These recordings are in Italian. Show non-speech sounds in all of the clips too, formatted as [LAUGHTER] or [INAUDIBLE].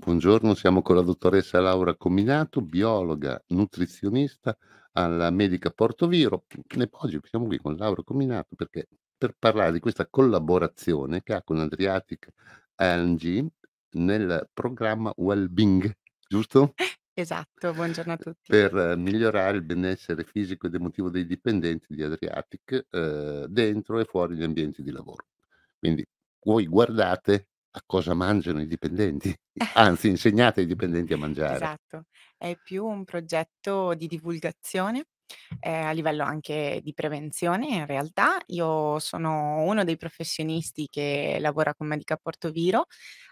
Buongiorno, siamo con la dottoressa Laura Cominato, biologa, nutrizionista alla Medica Portoviro. E oggi siamo qui con Laura Cominato perché per parlare di questa collaborazione che ha con Adriatic ANG nel programma Wellbeing, giusto? Esatto, buongiorno a tutti. Per eh, migliorare il benessere fisico ed emotivo dei dipendenti di Adriatic eh, dentro e fuori gli ambienti di lavoro. Quindi voi guardate a cosa mangiano i dipendenti, [LAUGHS] [LAUGHS] anzi insegnate ai dipendenti a mangiare. Esatto, è più un progetto di divulgazione eh, a livello anche di prevenzione in realtà. Io sono uno dei professionisti che lavora con Medica Portoviro,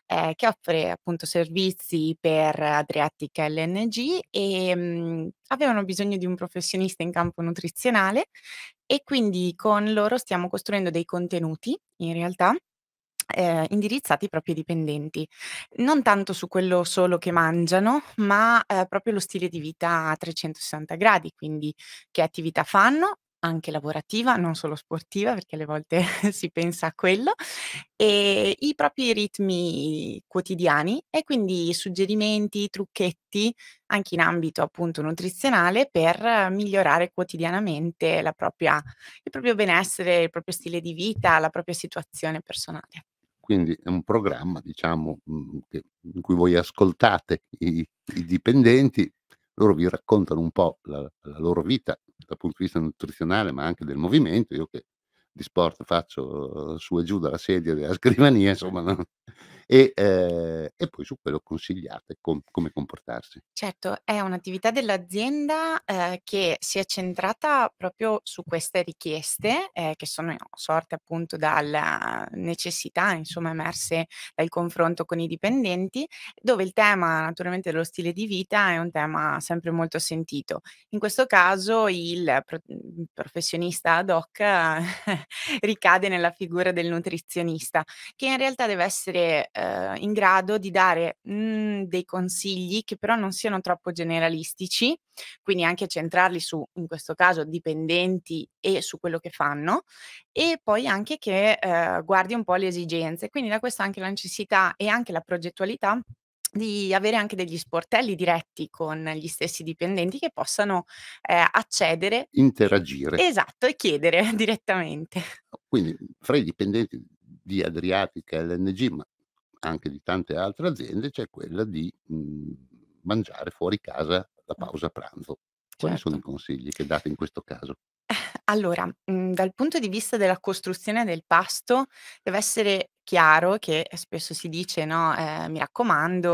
eh, che offre appunto servizi per Adriatic LNG e mh, mhmm, avevano bisogno di un professionista in campo nutrizionale e quindi con loro stiamo costruendo dei contenuti in realtà eh, indirizzati proprio propri dipendenti, non tanto su quello solo che mangiano, ma eh, proprio lo stile di vita a 360 gradi, quindi che attività fanno, anche lavorativa, non solo sportiva, perché alle volte [LAUGHS] si pensa a quello, e i propri ritmi quotidiani e quindi suggerimenti, trucchetti, anche in ambito appunto nutrizionale, per migliorare quotidianamente propria, il proprio benessere, il proprio stile di vita, la propria situazione personale quindi è un programma diciamo, mm, che, in cui voi ascoltate i, i, dipendenti, loro vi raccontano un po' la, la loro vita dal punto di vista nutrizionale ma anche del movimento, io che di sport faccio uhm, su e giù dalla sedia della [LAUGHS] scrivania, insomma, no? e, eh, e, poi su quello consigliate com- come comportarsi. Certo, è un'attività dell'azienda eh, che si è centrata proprio su queste richieste eh, che sono sorte appunto dalla necessità, insomma, emerse dal confronto con i dipendenti, dove il tema naturalmente dello stile di vita è un tema sempre molto sentito. In questo caso il pro- professionista ad hoc [LAUGHS] [LAUGHS] ricade nella figura del nutrizionista, che in realtà deve essere eh, in grado di dare mh, mm, dei consigli che però non siano troppo generalistici, quindi anche centrarli su, in questo caso, dipendenti e su quello che fanno, e poi anche che eh, guardi un po' le esigenze. Quindi da questo anche la necessità e anche la progettualità di avere anche degli sportelli diretti con gli stessi dipendenti che possano eh, accedere. Interagire. Esatto, e chiedere [LAUGHS] direttamente. Quindi mhmm, fra i dipendenti di Adriatica LNG, ma anche di tante altre aziende, c'è quella di mh, mhmm, mangiare fuori casa la pausa pranzo. Quali certo. sono i certo. consigli che date in questo caso? [LAUGHS] Allora, mh, mhmm, dal punto di vista della costruzione del pasto, deve essere chiaro che eh, spesso si dice, no, eh, mi raccomando,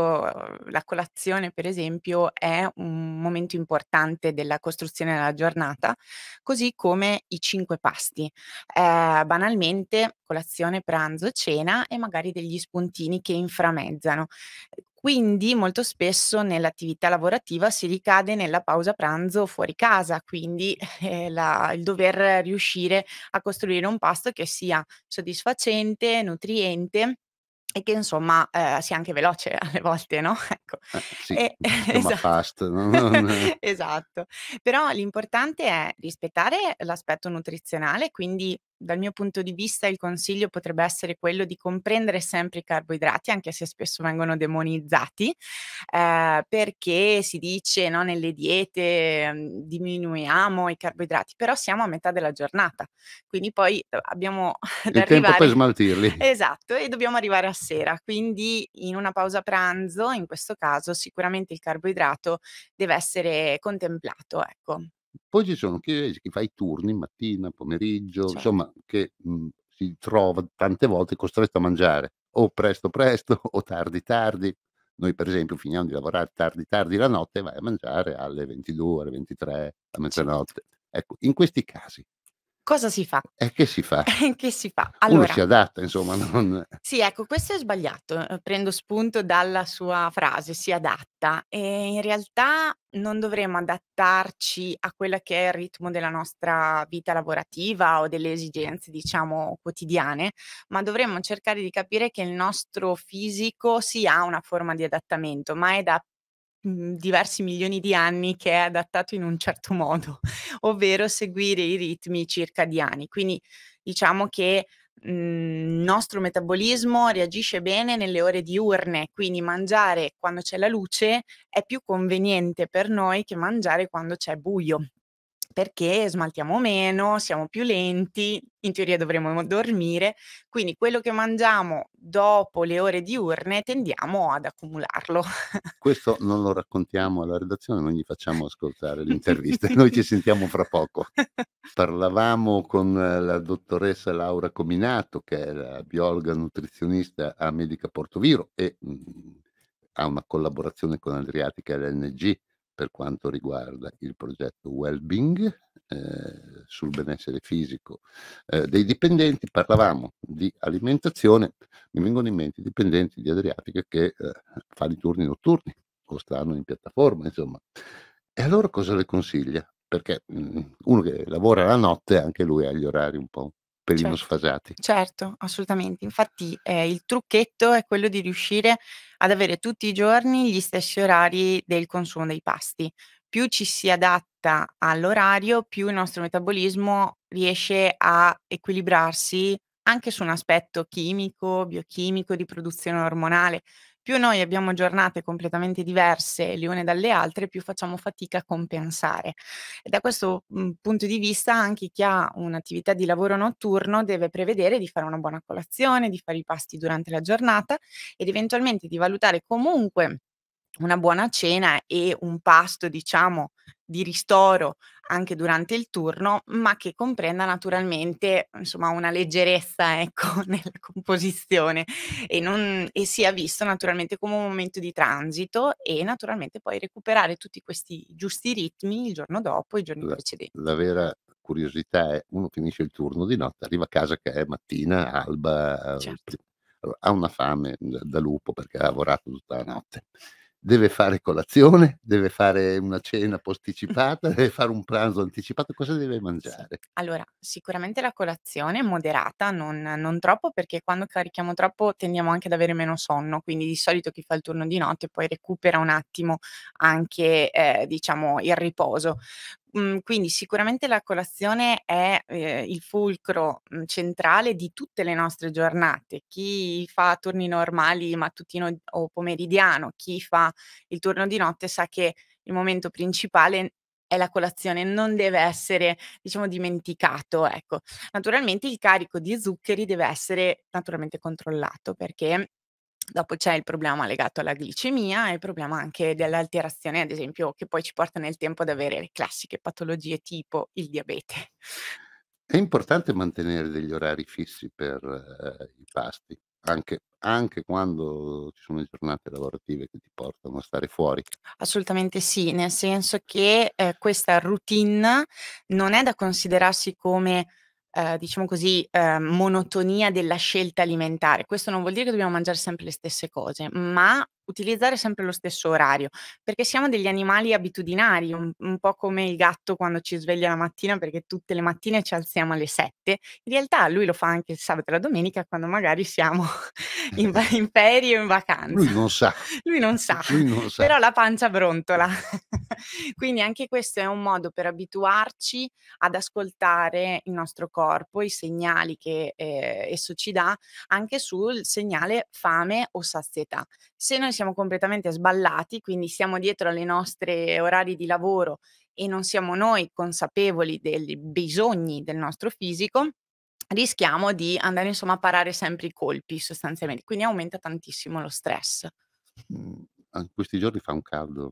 la colazione per esempio è un momento importante della costruzione della giornata, così come i cinque pasti. Eh, banalmente colazione, pranzo, cena e magari degli spuntini che inframezzano. Quindi molto spesso nell'attività lavorativa si ricade nella pausa pranzo fuori casa, quindi [LAUGHS] eh, la, il dover riuscire a costruire un pasto che sia soddisfacente, nutriente e che insomma eh, sia anche veloce [LAUGHS] alle volte, no? [LAUGHS] Ecco. Eh, sì, e, esatto. fast. esatto. Però l'importante è rispettare l'aspetto nutrizionale, quindi dal mio punto di vista il consiglio potrebbe essere quello di comprendere sempre i carboidrati, anche se spesso vengono demonizzati, eh, perché si dice no, nelle diete mm, diminuiamo i carboidrati, però siamo a metà della giornata, quindi poi eh, abbiamo [LAUGHS] il arrivare... tempo per smaltirli. [LAUGHS] Esatto, e dobbiamo arrivare a sera, quindi in una pausa pranzo, in questo caso, sicuramente il carboidrato deve essere contemplato, ecco. Poi ci sono chi, chi fa i turni mattina, pomeriggio, Certo. insomma, che mh, mhmm, si trova tante volte costretto a mangiare o presto presto o tardi tardi. Noi per esempio finiamo di lavorare tardi tardi la notte e vai a mangiare alle 22, alle 23, a certo. mezzanotte. Ecco, in questi casi Cosa si fa? E che si fa? [LAUGHS] che si fa? Allora, Uno si adatta, insomma. Non... Sì, ecco, questo è sbagliato. Eh, prendo spunto dalla sua frase, si adatta. E in realtà non dovremmo adattarci a quello che è il ritmo della nostra vita lavorativa o delle esigenze, diciamo, quotidiane, ma dovremmo cercare di capire che il nostro fisico si sì, ha una forma di adattamento, ma è da Mhmm, diversi milioni di anni che è adattato in un certo [LAUGHS] modo, ovvero seguire i ritmi circadiani. Quindi diciamo che mhmm, il nostro metabolismo reagisce bene nelle ore diurne, quindi mangiare quando c'è la luce è più conveniente per noi che mangiare quando c'è buio perché smaltiamo meno, siamo più lenti, in teoria dovremmo dormire, quindi quello che mangiamo dopo le ore diurne tendiamo ad accumularlo. [LAUGHS] Questo non lo raccontiamo alla redazione, non gli facciamo ascoltare l'intervista, noi ci [LAUGHS] sentiamo fra poco. Parlavamo con la dottoressa Laura Cominato, che è la biologa nutrizionista a Medica Portoviro e mh, mm, ha una collaborazione con Adriatica e LNG per quanto riguarda il progetto Wellbeing eh, sul benessere fisico eh, dei dipendenti, parlavamo di alimentazione, mi vengono in mente i dipendenti di Adriatica che eh, fanno i turni notturni o stanno in piattaforma, insomma. E allora cosa le consiglia? Perché mh, mm, uno che lavora la notte, anche lui ha gli orari un po' per i non certo, sfasati. Certo, assolutamente. Infatti, ehm, il trucchetto è quello di riuscire ad avere tutti i giorni gli stessi orari del consumo dei pasti. Più ci si adatta all'orario, più il nostro metabolismo riesce a equilibrarsi anche su un aspetto chimico, biochimico, di produzione ormonale più noi abbiamo giornate completamente diverse le une dalle altre, più facciamo fatica a compensare. E da questo mhmm, punto di vista anche chi ha un'attività di lavoro notturno deve prevedere di fare una buona colazione, di fare i pasti durante la giornata ed eventualmente di valutare comunque una buona cena e un pasto, diciamo, di ristoro anche durante il turno, ma che comprenda naturalmente insomma, una leggerezza ecco, [LAUGHS] nella composizione e, non, e sia visto naturalmente come un momento di transito e naturalmente poi recuperare tutti questi giusti ritmi il giorno dopo, i giorni la, precedenti. La vera curiosità è uno finisce il turno di notte, arriva a casa che è mattina, alba, certo. ha una fame da lupo perché ha lavorato tutta la notte deve fare colazione, deve fare una cena posticipata, deve fare un pranzo anticipato, cosa deve mangiare? Sì. Allora, sicuramente la colazione moderata, non, non, troppo, perché quando carichiamo troppo tendiamo anche ad avere meno sonno, quindi di solito chi fa il turno di notte poi recupera un attimo anche, eh, diciamo, il riposo. Mhmm, quindi sicuramente la colazione è eh, il fulcro mh, mhmm, centrale di tutte le nostre giornate. Chi fa turni normali, mattutino o pomeridiano, chi fa il turno di notte sa che il momento principale è la colazione, non deve essere, diciamo, dimenticato, ecco. Naturalmente il carico di zuccheri deve essere naturalmente controllato perché Dopo c'è il problema legato alla glicemia e il problema anche dell'alterazione, ad esempio, che poi ci porta nel tempo ad avere le classiche patologie tipo il diabete. È importante mantenere degli orari fissi per eh, i pasti, anche, anche, quando ci sono giornate lavorative che ti portano a stare fuori. Assolutamente sì, nel senso che eh, questa routine non è da considerarsi come eh, diciamo così, eh, monotonia della scelta alimentare. Questo non vuol dire che dobbiamo mangiare sempre le stesse cose, ma utilizzare sempre lo stesso orario, perché siamo degli animali abitudinari, un, un, po' come il gatto quando ci sveglia la mattina perché tutte le mattine ci alziamo alle sette. In realtà lui lo fa anche il sabato e la domenica quando magari siamo [LAUGHS] in, [LAUGHS] in ferie o in vacanza. Lui non sa. [LAUGHS] Lui non sa. Lui non sa. Però la pancia brontola. Quindi anche questo è un modo per abituarci ad ascoltare il nostro corpo, i segnali che eh, esso ci dà, anche sul segnale fame o sazietà. Se noi siamo completamente sballati, quindi siamo dietro alle nostre orari di lavoro e non siamo noi consapevoli dei bisogni del nostro fisico, rischiamo di andare insomma a parare sempre i colpi sostanzialmente, quindi aumenta tantissimo lo stress. In mhmm, questi giorni fa un caldo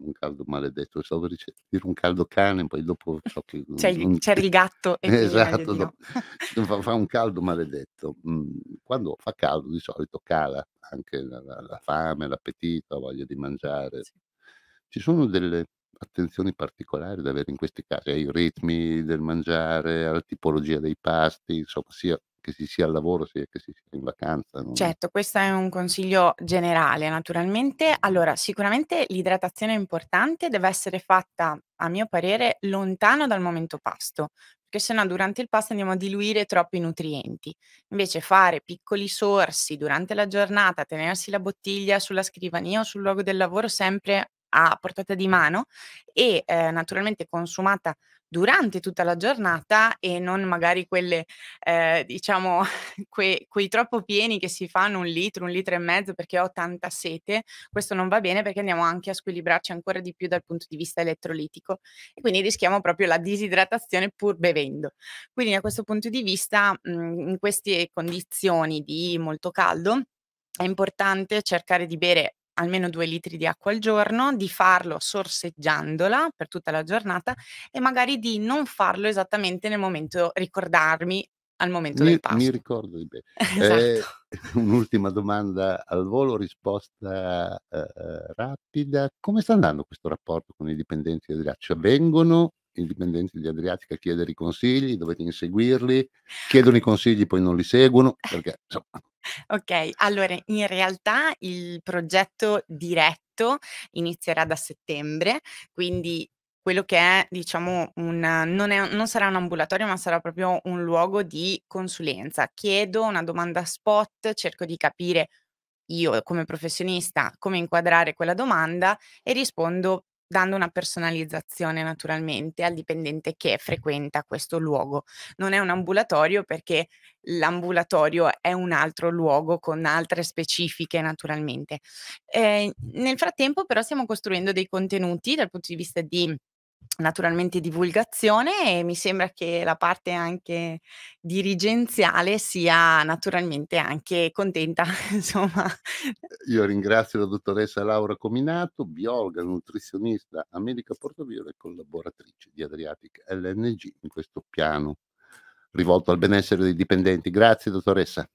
un caldo maledetto, stavo per dire un caldo cane, poi dopo [LAUGHS] so che... C'è, il, [LAUGHS] c'è il gatto e esatto, no. [LAUGHS] fa, fa, un caldo maledetto. Mm, quando fa caldo di solito cala anche la, la, la fame, l'appetito, la voglia di mangiare. Sì. Ci sono delle attenzioni particolari da avere in questi casi, ai ritmi del mangiare, alla tipologia dei pasti, insomma, sia che si sia al lavoro sia che si sia in vacanza. Non... Certo, questo è un consiglio generale naturalmente. Allora, sicuramente l'idratazione è importante, deve essere fatta, a mio parere, lontano dal momento pasto, perché sennò durante il pasto andiamo a diluire troppi nutrienti. Invece fare piccoli sorsi durante la giornata, tenersi la bottiglia sulla scrivania o sul luogo del lavoro sempre a portata di mano e eh, naturalmente consumata durante tutta la giornata e non magari quelle, eh, diciamo, [LAUGHS] que- quei troppo pieni che si fanno un litro, un litro e mezzo perché ho tanta sete, questo non va bene perché andiamo anche a squilibrarci ancora di più dal punto di vista elettrolitico e quindi rischiamo proprio la disidratazione pur bevendo. Quindi da questo punto di vista, mh, mm, in queste condizioni di molto caldo, è importante cercare di bere almeno due litri di acqua al giorno, di farlo sorseggiandola per tutta la giornata e magari di non farlo esattamente nel momento, ricordarmi al momento mi, del pasto. Mi ricordo di bene. [LAUGHS] Eh, esatto. Eh, [LAUGHS] un'ultima domanda al volo, risposta eh, eh, rapida. Come sta andando questo rapporto con i dipendenti della cioè, vengono indipendenti di Adriatica chiedere i consigli, dovete inseguirli, chiedono i consigli poi non li seguono, perché insomma... Ok, allora in realtà il progetto diretto inizierà da settembre, quindi quello che è, diciamo, una, non, è, non, sarà un ambulatorio, ma sarà proprio un luogo di consulenza. Chiedo una domanda spot, cerco di capire io come professionista come inquadrare quella domanda e rispondo dando una personalizzazione naturalmente al dipendente che frequenta questo luogo. Non è un ambulatorio perché l'ambulatorio è un altro luogo con altre specifiche naturalmente. Eh, nel frattempo però stiamo costruendo dei contenuti dal punto di vista di naturalmente divulgazione e mi sembra che la parte anche dirigenziale sia naturalmente anche contenta, [LAUGHS] insomma. Io ringrazio la dottoressa Laura Cominato, biologa, nutrizionista America Medica Portaviola e collaboratrice di Adriatic LNG in questo piano rivolto al benessere dei dipendenti. Grazie dottoressa.